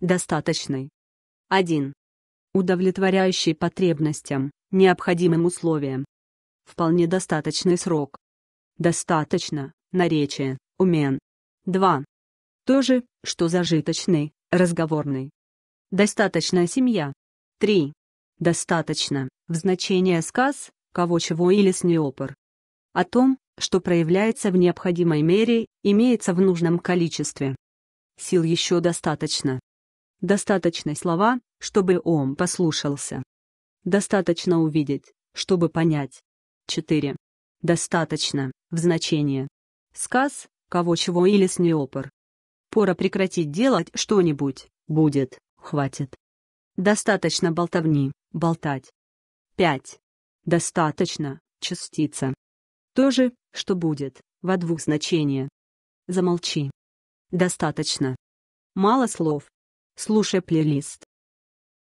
достаточный. 1. Удовлетворяющий потребностям, необходимым условиям. Вполне достаточный срок. Достаточно, наречие, умен. 2. То же, что зажиточный, разговорный. Достаточная семья. 3. Достаточно, в значении сказ, кого чего или снеопор. О том, что проявляется в необходимой мере, имеется в нужном количестве. Сил еще достаточно. Достаточно слова, чтобы он послушался. Достаточно увидеть, чтобы понять. 4. Достаточно, в значении. Сказ, кого чего или с неопор. Пора прекратить делать что-нибудь, будет, хватит. Достаточно болтовни, болтать. 5. Достаточно, частица. То же, что будет, во двух значениях. Замолчи. Достаточно. Мало слов, слушай плейлист